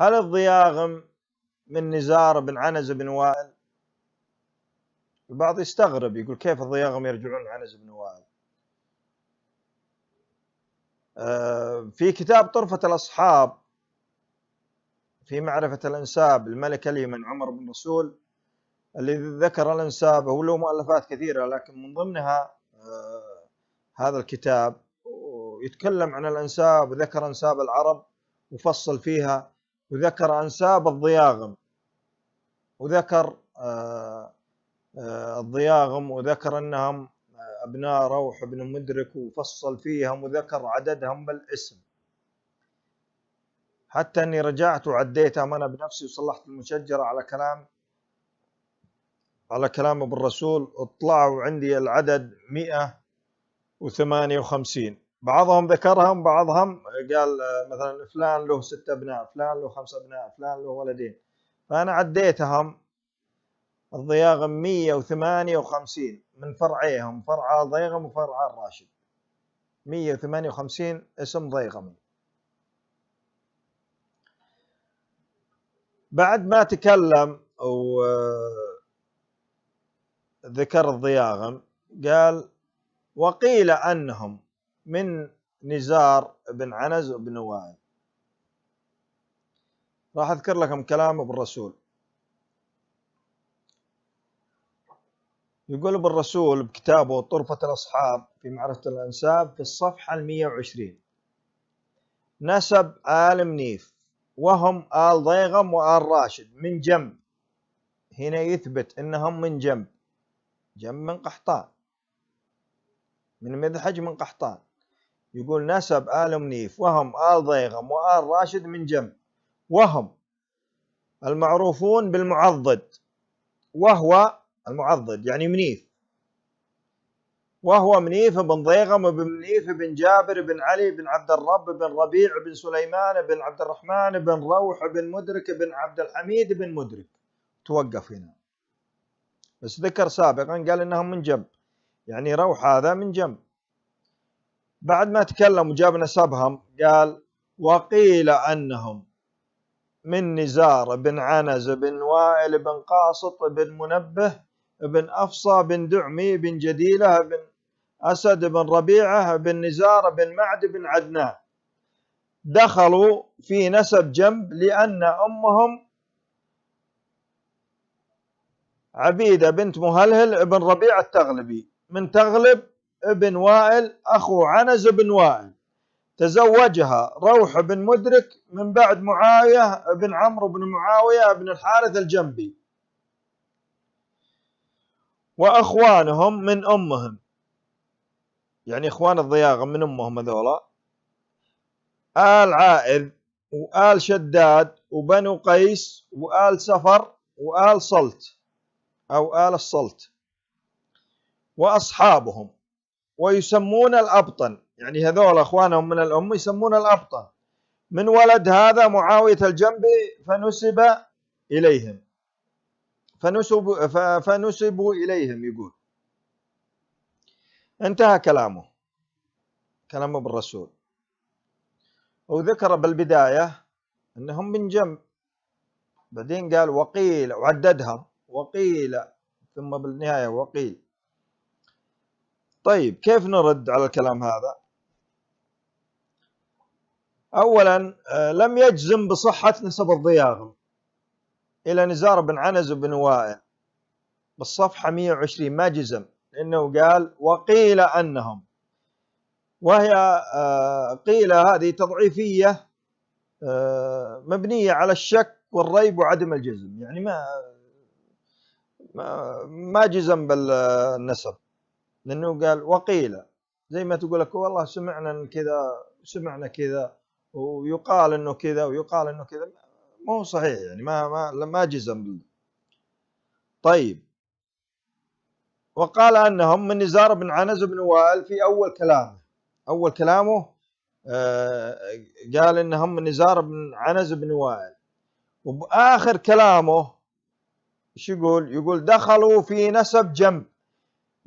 هل الضياغم من نزار بن عنز بن وائل البعض يستغرب يقول كيف الضياغم يرجعون لعنز بن وائل آه، في كتاب طرفة الأصحاب في معرفة الأنساب الملك اليمن عمر بن رسول الذي ذكر الأنساب هو له مؤلفات كثيرة لكن من ضمنها آه، هذا الكتاب يتكلم عن الأنساب وذكر أنساب العرب وفصل فيها وذكر أنساب الضياغم وذكر آه، آه، الضياغم وذكر أنهم آه، أبناء روح بن مدرك وفصل فيهم وذكر عددهم بالاسم حتى أني رجعت وعديتهم أنا بنفسي وصلحت المشجرة على كلام على كلام ابن الرسول اطلعوا عندي العدد 158 بعضهم ذكرهم بعضهم قال مثلا فلان له ستة أبناء فلان له خمسة أبناء فلان له ولدين فأنا عديتهم الضياغم 158 من فرعيهم فرع ضيغم وفرع الراشد 158 اسم ضيغمي بعد ما تكلم وذكر الضياغم قال وقيل أنهم من نزار بن عنز بن وائل راح أذكر لكم كلام ابو الرسول يقول ابو الرسول بكتابه طرفة الأصحاب في معرفة الأنساب في الصفحة المية وعشرين نسب آل منيف وهم آل ضيغم وآل راشد من جنب هنا يثبت أنهم من جنب جنب من قحطان من مذحج من قحطان يقول نسب آل منيف وهم آل ضيغم وآل راشد من جنب وهم المعروفون بالمعضد وهو المعضد يعني منيف وهو منيف بن ضيغم بن منيف بن جابر بن علي بن عبد الرب بن ربيع بن سليمان بن عبد الرحمن بن روح بن مدرك بن عبد الحميد بن مدرك توقف هنا بس ذكر سابقا قال انهم من جنب يعني روح هذا من جنب بعد ما تكلم وجاب نسبهم قال وقيل أنهم من نزار بن عنز بن وائل بن قاسط بن منبه بن أفصى بن دعمي بن جديلة بن أسد بن ربيعة بن نزار بن معد بن عدنان دخلوا في نسب جنب لأن أمهم عبيدة بنت مهلهل بن ربيعة التغلبي من تغلب ابن وائل أخو عنز بن وائل تزوجها روح بن مدرك من بعد معاوية بن عمرو بن معاوية بن الحارث الجنبي وأخوانهم من أمهم يعني إخوان الضياغة من أمهم هذولا آل عائذ وآل شداد وبنو قيس وآل سفر وآل صلت أو آل الصلت وأصحابهم ويسمون الأبطن يعني هذول أخوانهم من الأم يسمون الأبطن من ولد هذا معاوية الجنبي فنسب إليهم فنسب فنسبوا إليهم يقول انتهى كلامه كلامه بالرسول وذكر بالبداية أنهم من جنب بعدين قال وقيل وعددها وقيل ثم بالنهاية وقيل طيب كيف نرد على الكلام هذا أولا آه، لم يجزم بصحة نسب الضياغم إلى نزار بن عنز بن وائل بالصفحة 120 ما جزم لأنه قال وقيل أنهم وهي آه، قيل هذه تضعيفية آه، مبنية على الشك والريب وعدم الجزم يعني ما ما جزم بالنسب لأنه قال وقيل زي ما تقول لك والله سمعنا كذا سمعنا كذا ويقال انه كذا ويقال انه كذا مو صحيح يعني ما ما ما جزم طيب وقال انهم من نزار بن عنز بن وائل في اول كلامه اول كلامه آه قال انهم من نزار بن عنز بن وائل وباخر كلامه ايش يقول؟ يقول دخلوا في نسب جنب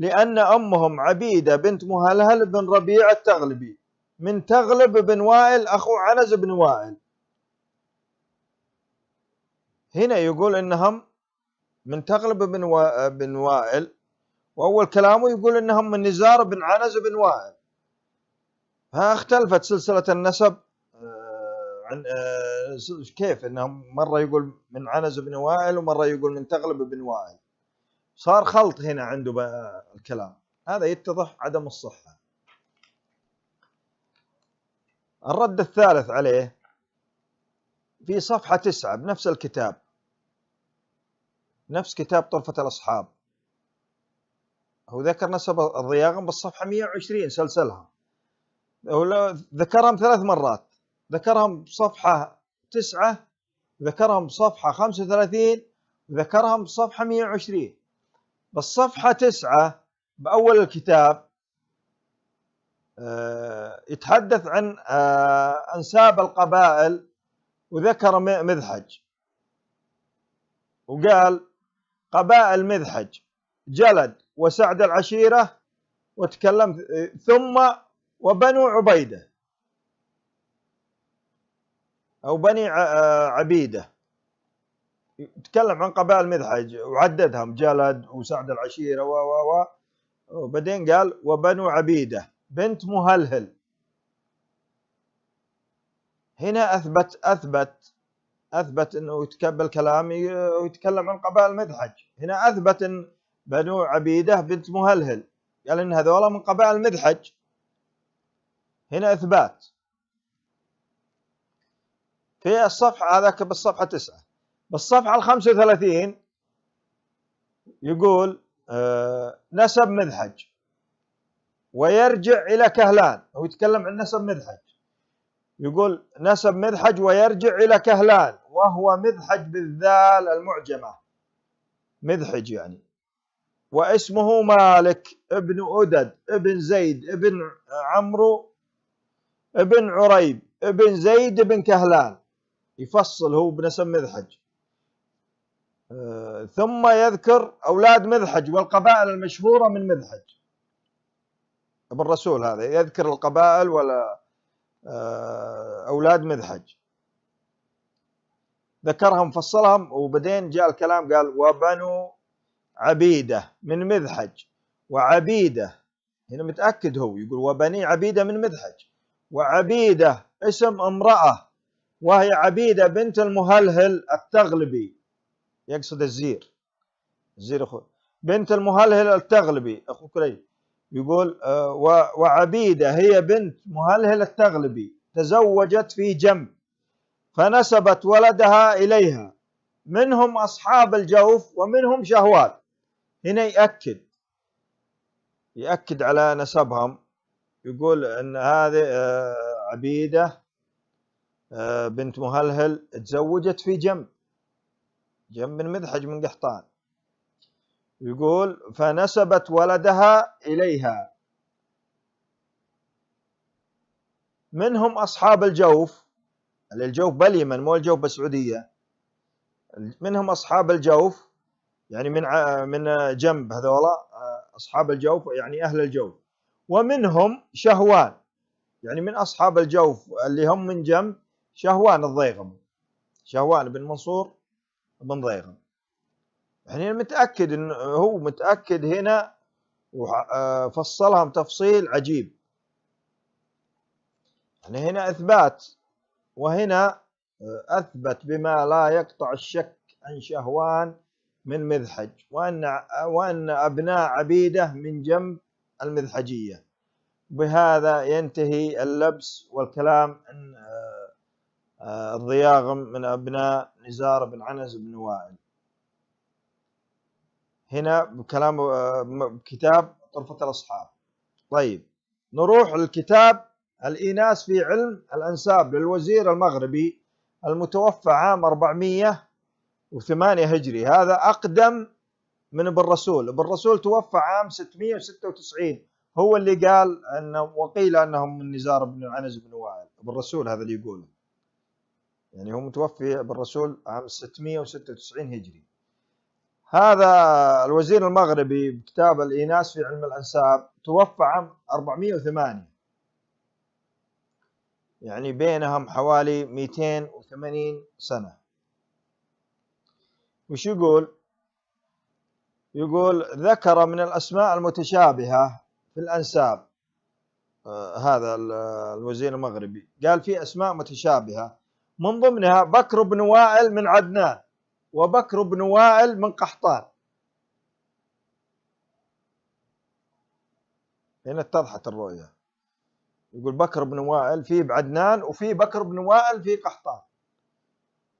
لأن أمهم عبيدة بنت مهلهل بن ربيع التغلبي من تغلب بن وائل أخو عنز بن وائل هنا يقول إنهم من تغلب بن, بن وائل وأول كلامه يقول إنهم من نزار بن عنز بن وائل ها اختلفت سلسلة النسب آه، عن آه، كيف إنهم مرة يقول من عنز بن وائل ومرة يقول من تغلب بن وائل صار خلط هنا عنده الكلام هذا يتضح عدم الصحة الرد الثالث عليه في صفحة تسعة بنفس الكتاب نفس كتاب طرفة الأصحاب هو ذكر نسب الضياغم بالصفحة 120 سلسلها ذكرهم ثلاث مرات ذكرهم بصفحة تسعة ذكرهم بصفحة 35 ذكرهم بصفحة 120 بالصفحة تسعة بأول الكتاب آه، يتحدث عن آه، أنساب القبائل وذكر مذحج وقال قبائل مذحج جلد وسعد العشيرة وتكلم آه، ثم وبنو عبيدة أو بني عبيدة تكلم عن قبائل مذحج وعددهم جلد وسعد العشيره و و و وبعدين قال وبنو عبيده بنت مهلهل هنا اثبت اثبت اثبت انه يتكبل كلام ويتكلم عن قبائل مذحج هنا اثبت ان بنو عبيده بنت مهلهل قال ان هذولا من قبائل مذحج هنا اثبات في الصفحه هذاك بالصفحه تسعه بالصفحة الخمسة وثلاثين يقول آه، نسب مذحج ويرجع إلى كهلان هو يتكلم عن نسب مذحج يقول نسب مذحج ويرجع إلى كهلان وهو مذحج بالذال المعجمة مذحج يعني واسمه مالك ابن أدد ابن زيد ابن عمرو ابن عريب ابن زيد ابن كهلان يفصل هو بنسب مذحج آه، ثم يذكر أولاد مذحج والقبائل المشهورة من مذحج ابن الرسول هذا يذكر القبائل ولا آه، أولاد مذحج ذكرهم فصلهم وبعدين جاء الكلام قال وبنو عبيدة من مذحج وعبيدة هنا متأكد هو يقول وبني عبيدة من مذحج وعبيدة اسم امرأة وهي عبيدة بنت المهلهل التغلبي يقصد الزير الزير أخو بنت المهلهل التغلبي أخو كريم يقول آه، وعبيدة هي بنت مهلهل التغلبي تزوجت في جم فنسبت ولدها إليها منهم أصحاب الجوف ومنهم شهوات هنا يأكد يأكد على نسبهم يقول أن هذه آه، عبيدة آه، بنت مهلهل تزوجت في جنب جنب المذحج من قحطان يقول فنسبت ولدها إليها منهم أصحاب الجوف الجوف باليمن مو الجوف بالسعودية منهم أصحاب الجوف يعني من من جنب هذولا أصحاب الجوف يعني أهل الجوف ومنهم شهوان يعني من أصحاب الجوف اللي هم من جنب شهوان الضيغم شهوان بن منصور بن ضيغم يعني متأكد إنه هو متأكد هنا وفصلهم آه، تفصيل عجيب يعني هنا إثبات وهنا آه، أثبت بما لا يقطع الشك عن شهوان من مذحج وأن وأن أبناء عبيده من جنب المذحجية بهذا ينتهي اللبس والكلام عن آه، آه، الضياغم من أبناء نزار بن عنز بن وائل هنا بكلام آه، كتاب طرفة الأصحاب طيب نروح للكتاب الإيناس في علم الأنساب للوزير المغربي المتوفى عام 408 هجري هذا أقدم من ابن رسول ابن رسول توفى عام 696 هو اللي قال أنه وقيل أنهم من نزار بن عنز بن وائل ابن رسول هذا اللي يقوله يعني هو متوفي بالرسول عام 696 هجري هذا الوزير المغربي بكتاب الإيناس في علم الأنساب توفى عام 408 يعني بينهم حوالي 280 سنة وش يقول يقول ذكر من الأسماء المتشابهة في الأنساب آه هذا الوزير المغربي قال في أسماء متشابهة من ضمنها بكر بن وائل من عدنان وبكر بن وائل من قحطان هنا اتضحت الرؤية يقول بكر بن وائل في بعدنان وفي بكر بن وائل في قحطان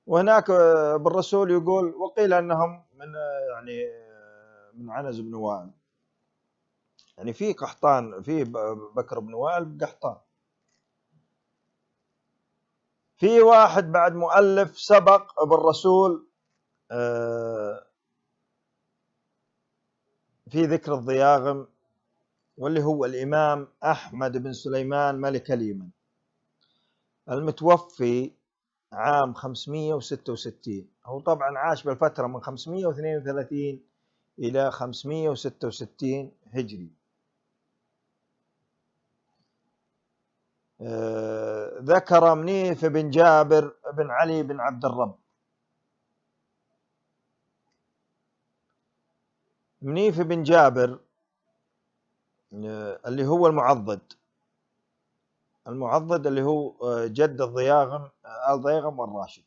وهناك بالرسول يقول وقيل انهم من يعني من عنز بن وائل يعني في قحطان في بكر بن وائل بقحطان في واحد بعد مؤلف سبق بالرسول آه، في ذكر الضياغم واللي هو الإمام أحمد بن سليمان ملك اليمن المتوفي عام 566 هو طبعا عاش بالفترة من 532 إلى 566 هجري آه، ذكر منيف بن جابر بن علي بن عبد الرب منيف بن جابر آه، اللي هو المعضد المعضد اللي هو آه، جد الضياغم آه، الضياغم والراشد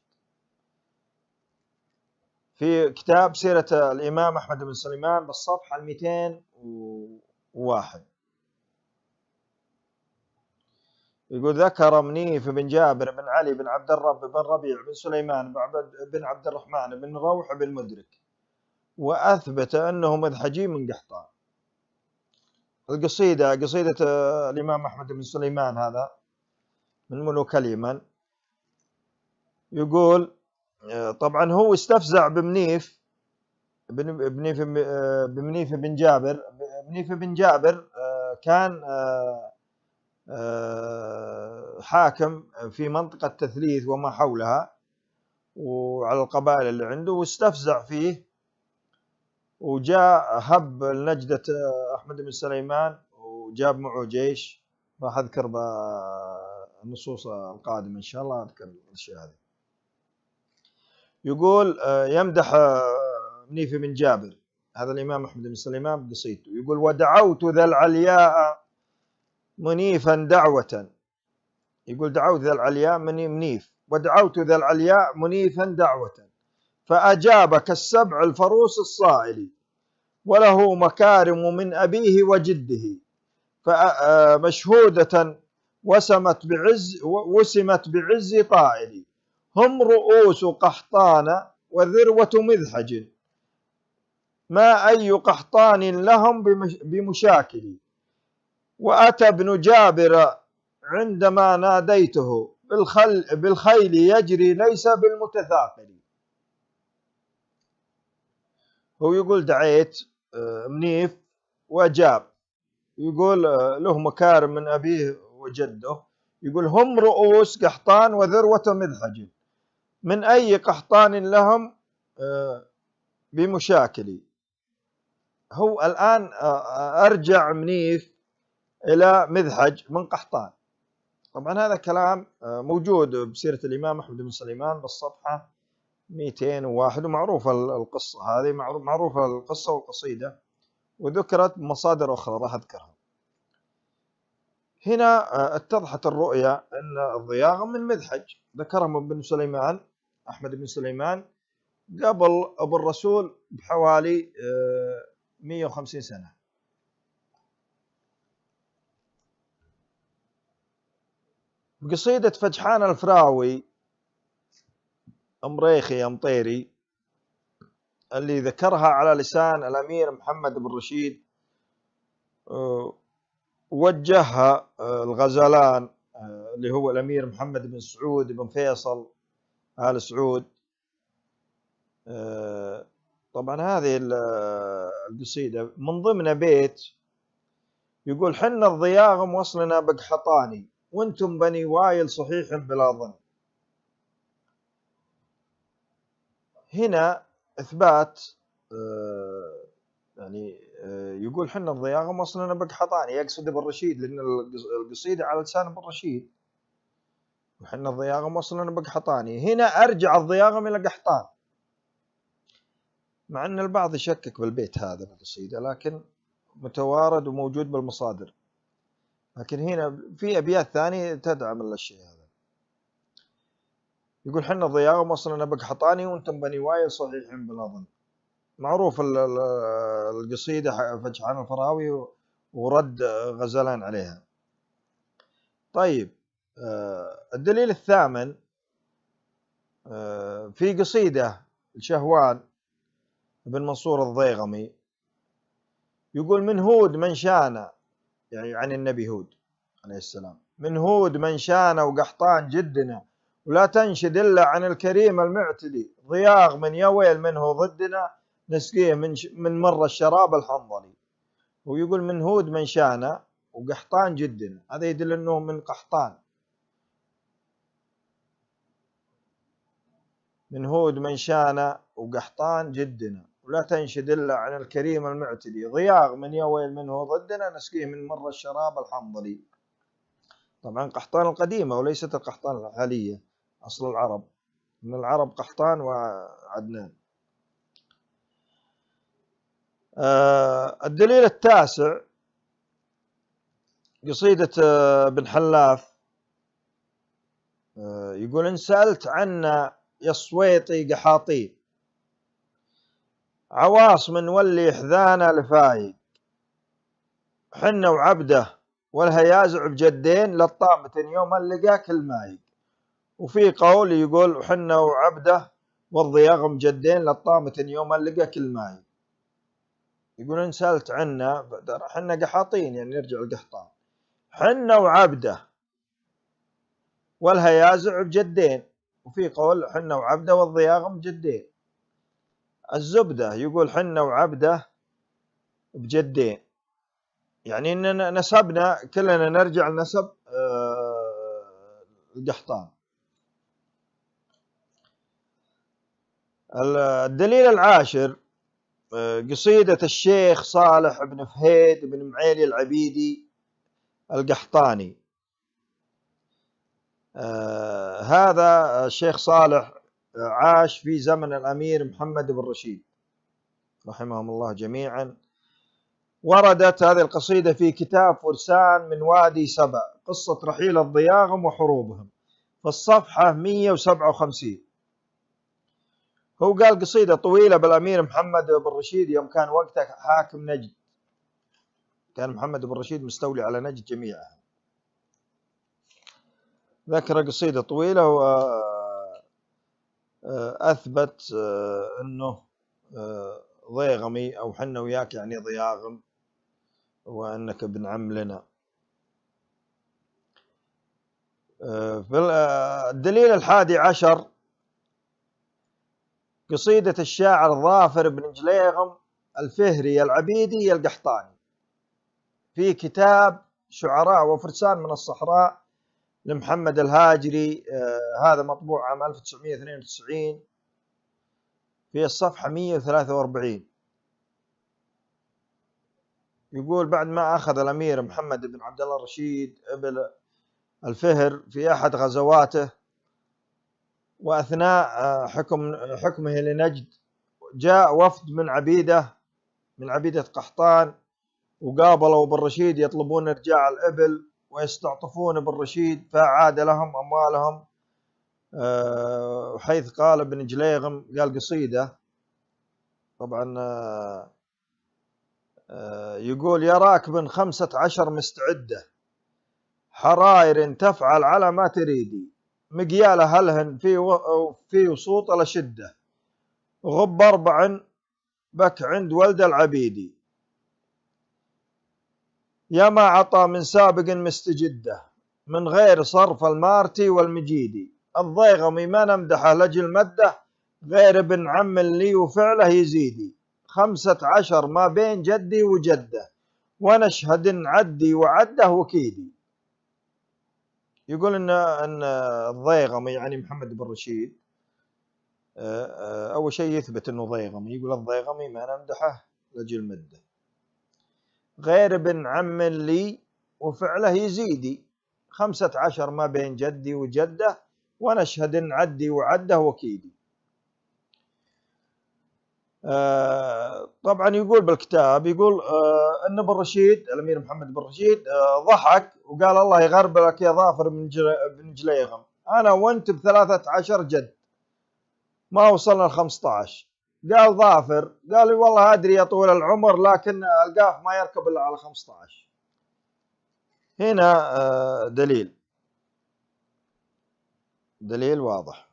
في كتاب سيرة الإمام أحمد بن سليمان بالصفحة 201 يقول ذكر منيف بن جابر بن علي بن عبد الرب بن ربيع بن سليمان بن عبد الرحمن بن روح بن مدرك وأثبت أنه مذحجي من قحطان القصيدة قصيدة آه، الإمام أحمد بن سليمان هذا من ملوك اليمن يقول آه، طبعا هو استفزع بمنيف بن بنيف آه، بمنيف بن جابر منيف بن جابر كان حاكم في منطقة تثليث وما حولها وعلى القبائل اللي عنده واستفزع فيه وجاء هب نجدة أحمد بن سليمان وجاب معه جيش راح أذكر بالنصوص القادمة إن شاء الله أذكر الأشياء هذه يقول يمدح منيفي بن جابر هذا الإمام أحمد بن سليمان بقصيدته يقول ودعوت ذا العلياء منيفا دعوة يقول دعوت ذا العلياء من منيف ودعوت ذا العلياء منيفا دعوة فأجاب كالسبع الفروس الصائل وله مكارم من أبيه وجده فمشهودة آه، وسمت بعز وسمت بعز طائل هم رؤوس قحطان وذروة مذحج ما أي قحطان لهم بمشاكل وأتى ابن جابر عندما ناديته بالخل بالخيل يجري ليس بالمتثاقل هو يقول دعيت آه، منيف وجاب يقول آه، له مكارم من أبيه وجده يقول هم رؤوس قحطان وذروة مذحج من أي قحطان لهم آه، بمشاكلي هو الآن أرجع منيف إلى مذحج من قحطان طبعا هذا كلام آه، موجود بسيرة الإمام أحمد بن سليمان بالصفحة 201 ومعروفة القصة هذه معروفة القصة والقصيدة وذكرت مصادر أخرى راح أذكرها هنا آه، اتضحت الرؤية أن الضياء من مذحج ذكرهم ابن سليمان أحمد بن سليمان قبل أبو الرسول بحوالي 150 آه، سنة بقصيدة فجحان الفراوي أم طيري اللي ذكرها على لسان الأمير محمد بن رشيد آه، وجهها آه، الغزلان آه، اللي هو الأمير محمد بن سعود بن فيصل آل سعود طبعا هذه القصيدة من ضمن بيت يقول حنا الضياغم وصلنا بقحطاني وانتم بني وايل صحيح بلا ظن هنا اثبات آه، يعني آه، يقول حنا الضياغه وصلنا بك حطاني يقصد ابن رشيد لان القصيده على لسان ابن رشيد وحنا الضياغه وصلنا بك حطاني هنا ارجع الضياغه الى قحطان مع ان البعض يشكك بالبيت هذا بالقصيده لكن متوارد وموجود بالمصادر لكن هنا في أبيات ثانية تدعم الشيء هذا يقول حنا ضياع انا بقحطاني وانتم بني وايل صحيحين بلا ظن معروف القصيدة فجحان الفراوي ورد غزلان عليها طيب آه، الدليل الثامن آه، في قصيدة لشهوان بن منصور الضيغمي يقول من هود من شانا يعني عن النبي هود عليه السلام من هود من شان وقحطان جدنا ولا تنشد إلا عن الكريم المعتدي ضياغ من يويل منه ضدنا نسقيه من, من مر الشراب الحنظلي ويقول من هود من شان وقحطان جدنا هذا يدل أنه من قحطان من هود من شان وقحطان جدنا ولا تنشد إلا عن الكريم المعتدي ضياغ من يويل منه ضدنا نسقيه من مر الشراب الحنظلي طبعا قحطان القديمة وليست القحطان الحالية أصل العرب من العرب قحطان وعدنان آه، الدليل التاسع قصيدة آه، بن حلاف آه، يقول إن سألت عنا يا الصويطي قحاطيب عواص من ولي حذانا الفايق حنا وعبده والهيازع بجدين للطامة يوم كل مايق وفي قول يقول حنا وعبده والضياغ مجدين للطامة يوم كل مايق يقول إن سألت عنا حنا قحاطين يعني نرجع لقحطان حنا وعبده والهيازع بجدين وفي قول حنا وعبده والضياغ مجدين الزبدة يقول حنا وعبده بجدين يعني اننا نسبنا كلنا نرجع لنسب آه، القحطان الدليل العاشر آه، قصيدة الشيخ صالح بن فهيد بن معيلي العبيدي القحطاني آه، هذا الشيخ صالح عاش في زمن الأمير محمد بن رشيد رحمهم الله جميعا وردت هذه القصيدة في كتاب فرسان من وادي سبأ قصة رحيل الضياغم وحروبهم في الصفحة 157 هو قال قصيدة طويلة بالأمير محمد بن رشيد يوم كان وقته حاكم نجد كان محمد بن رشيد مستولي على نجد جميعها ذكر قصيدة طويلة و آه، اثبت آه، انه آه، ضيغمي او حنا وياك يعني ضياغم وانك ابن عم لنا الدليل الحادي عشر قصيدة الشاعر ظافر بن جليغم الفهري العبيدي القحطاني في كتاب شعراء وفرسان من الصحراء لمحمد الهاجري آه، هذا مطبوع عام 1992 في الصفحة 143 يقول بعد ما أخذ الأمير محمد بن عبد الله الرشيد ابن الفهر في أحد غزواته وأثناء آه، حكم حكمه لنجد جاء وفد من عبيده من عبيده قحطان وقابلوا بالرشيد يطلبون ارجاع الابل ويستعطفون بالرشيد فعاد لهم أموالهم آه، حيث قال ابن جليغم قال قصيدة طبعا آه، آه، يقول يا راكب خمسة عشر مستعدة حراير تفعل على ما تريدي مقيالة هلهن في في وسوط الأشدة غب أربع بك عند ولد العبيدي يا ما عطى من سابق مستجده من غير صرف المارتي والمجيدي الضيغمي ما نمدحه لجل مده غير ابن عم لي وفعله يزيدي خمسة عشر ما بين جدي وجده ونشهد ان عدي وعده وكيدي يقول ان ان الضيغمي يعني محمد بن رشيد آه، آه، اول شيء يثبت انه ضيغمي يقول الضيغمي ما نمدحه لاجل مده غير ابن عم لي وفعله يزيدي خمسة عشر ما بين جدي وجده ونشهد إن عدي وعده وكيدي آه، طبعا يقول بالكتاب يقول آه، ان بن رشيد الامير محمد بن رشيد آه، ضحك وقال الله يغربلك يا ظافر بن بن جليغم انا وانت بثلاثة عشر جد ما وصلنا ل 15 قال ظافر قال لي والله ادري يا طويل العمر لكن القاف ما يركب الا على 15 هنا آه، دليل دليل واضح